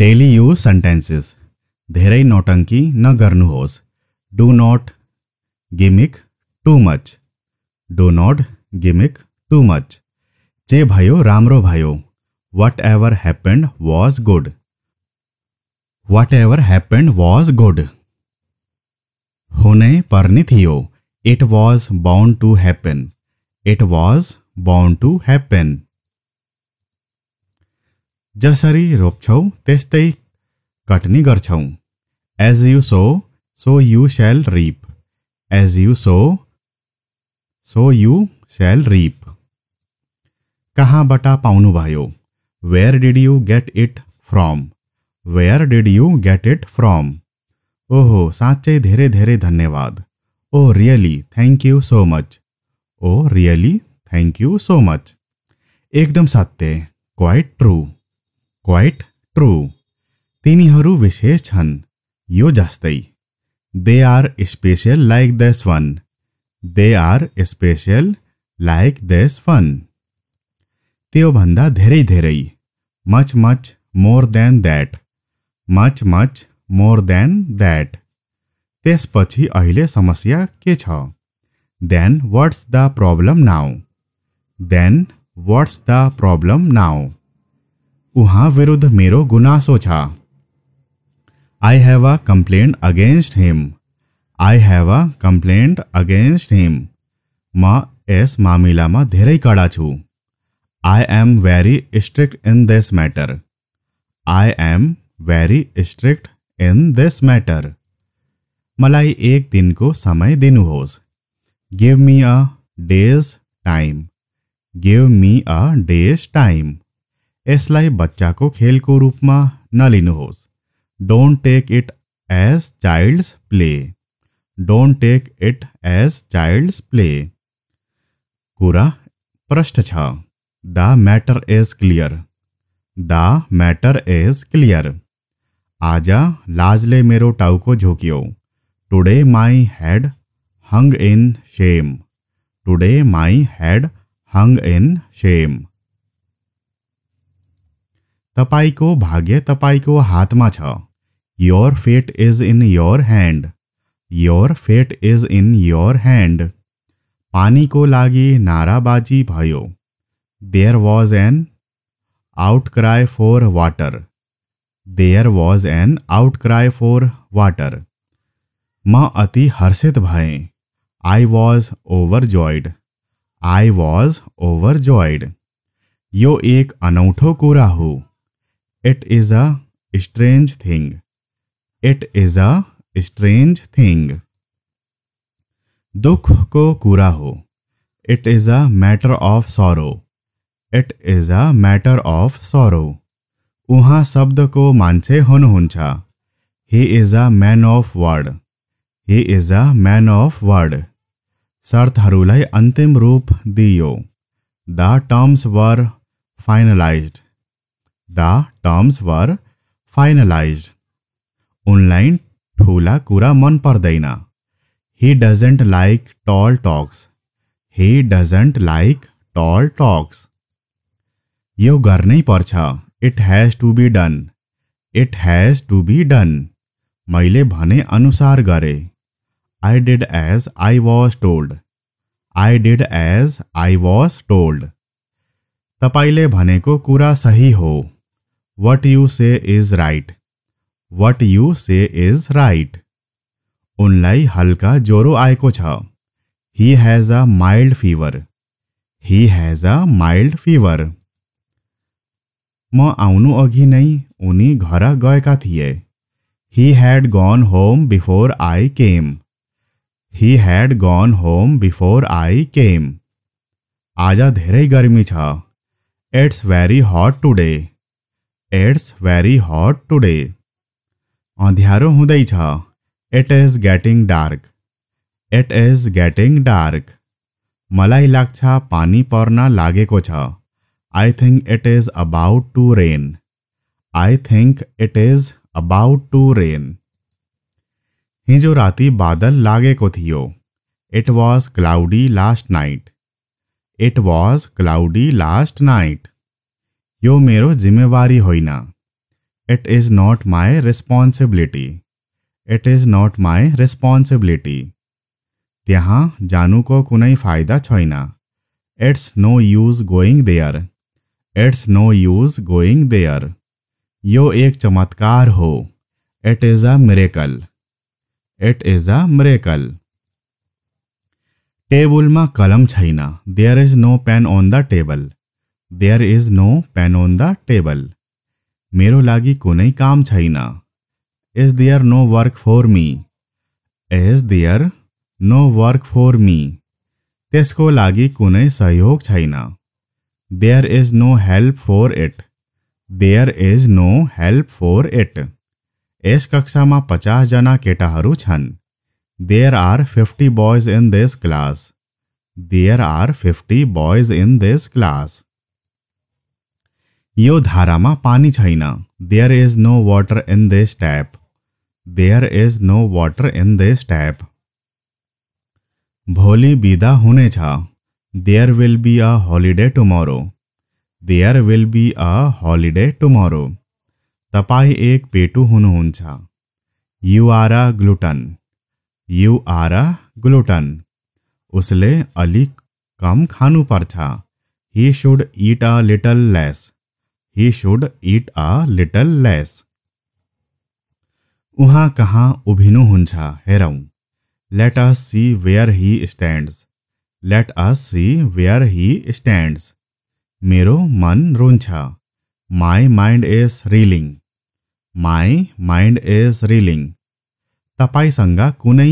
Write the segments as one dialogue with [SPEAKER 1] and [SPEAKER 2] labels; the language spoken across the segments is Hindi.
[SPEAKER 1] डेली यूज सेंटेंसेस धेरै नौटङ्की नगर्नुहोस् do not gimmick too much do not gimmick too much जे भयो राम्रो भयो whatever happened was good whatever happened was good हुनै पर्ने थियो it was bound to happen it was bound to happen जसरी रोप्छौ त्यस्तै कटनी गर्छौ as you sow so you shall reap as you sow so you shall reap कहाँबाट पाउनुभयो where did you get it from where did you get it from ओहो साँच्चै धेरै धेरै धन्यवाद oh really thank you so much oh really thank you so much एकदम सत्य क्वाइट ट्रू क्वाइट ट्रु तिनीहरू विशेष छन् यो जस्तै they are special like the one they are special like this one त्योभन्दा धेरै धेरै much much more than that much much more than that त्यसपछि अहिले समस्या के छ then what's the problem now then what's the problem now उहाँ विरुद्ध मेरो गुनासो छ I have a complaint against him I have a complaint against him म यस मामिलामा धेरै कडा छु I am very strict in this matter I am very strict in this matter मलाई एक दिनको समय दिनुहोस् give me a day's time give me a day's time यसलाई बच्चाको खेलको रूपमा नलिनुहोस् don't take it as child's play don't take it as child's play कुरा प्रष्ट छ the matter is clear the matter is clear आज लाजले मेरो टाउको झोक्यो today my head hung in shame today my head hung in same को भाग्य को हाथ में छोर fate is in your hand your fate is in your पानी को लगी नाराबाजी भो there was an outcry for water there was an outcry for water म अति हर्षित भएँ I was overjoyed I was overjoyed यो एक अनौठो कुरा हो it is a strange thing it is a strange thing दुख को कूरा हो it is a matter of sorrow it is a matter of sorrow उहाँ शब्द को मान्छे हुनुहुन्छ is a man of word he is a man of word शर्तहरूलाई अंतिम रूप दियो the terms were finalized The terms were finalized. Online thula kura man pardaina. He doesn't like tall talks. He doesn't like tall talks. यो गर्नै पर्छ it has to be done it has to be done मैले भने अनुसार गरे I did as I was told I did as I was told तपाईँले भनेको कुरा सही हो what you say is right what you say is right उनलाई हल्का ज्वरो आएको छ he has a mild fever he has a mild fever म आउनु अघि नै उनी घर गएका थिए he had gone home before I came he had gone home before I came आज धेरै गर्मी छ it's very hot today it's very hot today अँध्यारो हुँदैछ it is getting dark it is getting dark मलाई लाग्छ पानी पर्न लागेको छ I think it is about to rain I think it is about to rain हिजो राति बादल लागेको थियो it was cloudy last night it was cloudy last night यो मेरो जिम्मेवारी होइन it is not my responsibility it is not my responsibility त्यहाँ जानुको कुनै फाइदा छैन it's no use going there it's no use going there यो एक चमत्कार हो it is a miracle it is a miracle टेबलमा कलम छैन there is no pen on the table there is no pen on the table मेरो लागी कुनै काम छैन is there no work for me is there no work for me त्यसको लागि कुनै सहयोग छैन there is no help for it there is no help for it यस कक्षामा पचासजना केटाहरू छन् there are fifty boys in this class there are fifty boys in this class यो में पानी छैन there is no water in this tap there is no water in this tap भोलि बिदा होने there will be a holiday tomorrow there will be a holiday tomorrow तपाई एक पेटु हुन्छ you are a glutton you are a glutton उसले अलिक कम खानु पर्छ he should eat a little less he should eat a little less उहाँ कहाँ उभिनु हुन्छ हेरौँ let us see where he stands let us see where he stands मेरो मन रुन्छ my mind is reeling my mind is reeling तपाईँसँग कुनै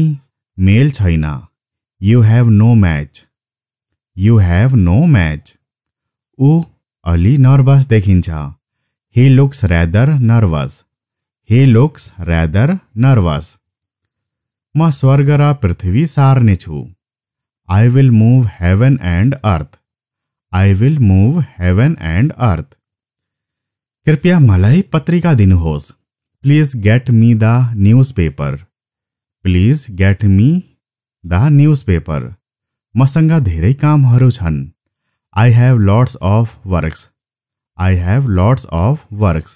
[SPEAKER 1] मेल छैन you have no match you have no match ऊ अलि नर्भस देखिन्छ he looks rather nervous he looks rather nervous म स्वर्ग र पृथ्वी सार्ने छु I will move heaven and earth I will move heaven and earth कृपया मलाई पत्रिका दिनुहोस् please get me the newspaper please get me the newspaper मसंग धरें काम I have lots of works. I have lots of works.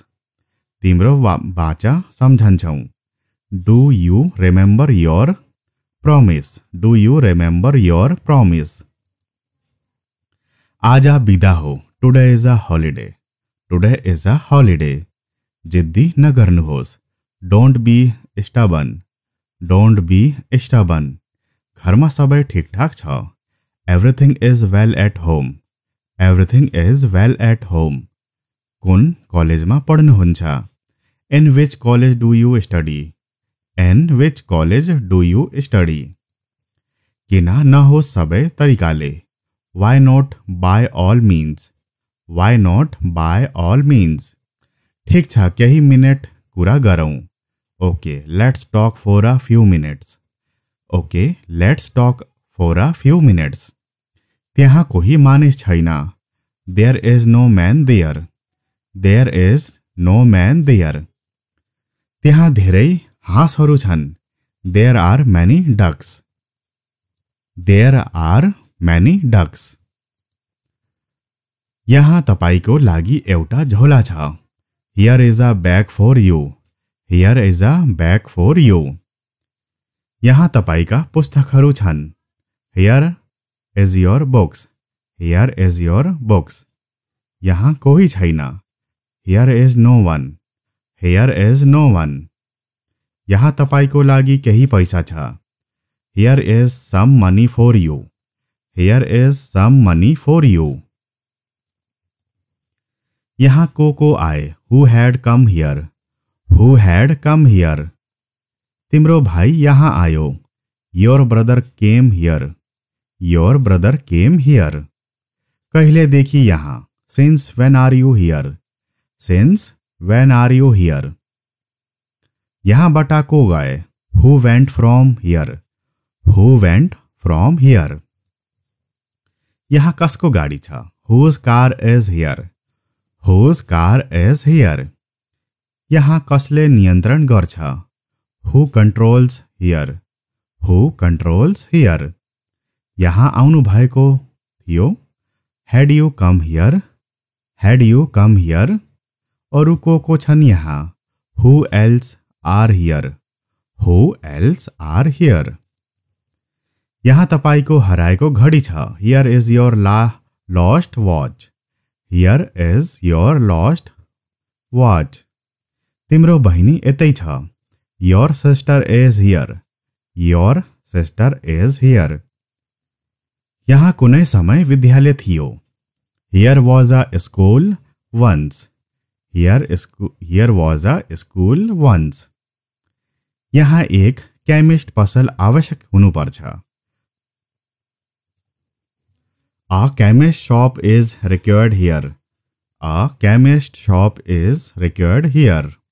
[SPEAKER 1] तिम्रो बाचा सम्झन्छौ do you remember your promise do you remember your promise आज बिदा हो today is a holiday today is a holiday जिद्दी न गर्नुहोस् don't be stubborn don't be stubborn घरमा सबै ठिकठाक छ everything is well at home everything is well at home कुन कलेजमा पढ्नुहुन्छ in which college do you study in which college do you study किन नहोस् सबै तरिकाले why not by all means why not by all mince ठिक छ केही मिनट कुरा गरौँ okay let's talk for a few minutes okay let's talk for a few minutes त्यहाँ कोही मानिस छैन there is no man there there is no man there त्यहाँ धेरै हाँसहरू छन् there are many ducks there are many ducks यहाँ तपाईँको लागि एउटा झोला छ here is a bag for you here is a bag for you यहाँ तपाईँका पुस्तकहरू छन् here is your box. Here is your box. यहाँ कोई छैन here is no one here is no one यहाँ तपाईँको लागि केही पैसा छ here is some money for you here is some money for you यहाँ को को आए who had come here who had come here तिम्रो भाइ यहाँ आयो your brother came here your brother came here कहले देखी यहां since when are you here since when are you here यहां बटा को गए who went from here who went from here कस कसको गाडी छ whose car is here whose car is here यहां कसले नियंत्रण गर्छ who controls here who controls here यहाँ भएको थियो had you come here had you come here अरू को को छन् यहाँ who else are here who else are here यहाँ तपाईँको हराएको घडी छ हियर इज योर ला lust watch here is your lost watch तिम्रो बहिनी यतै छ your sister is here your sister is here यहाँ कुनै समय विद्यालय थियो here was a school once here school here was a school once यहाँ एक केमिस्ट पसल आवश्यक हुनु पर्छ a chemist shop is required here a chemist shop is required here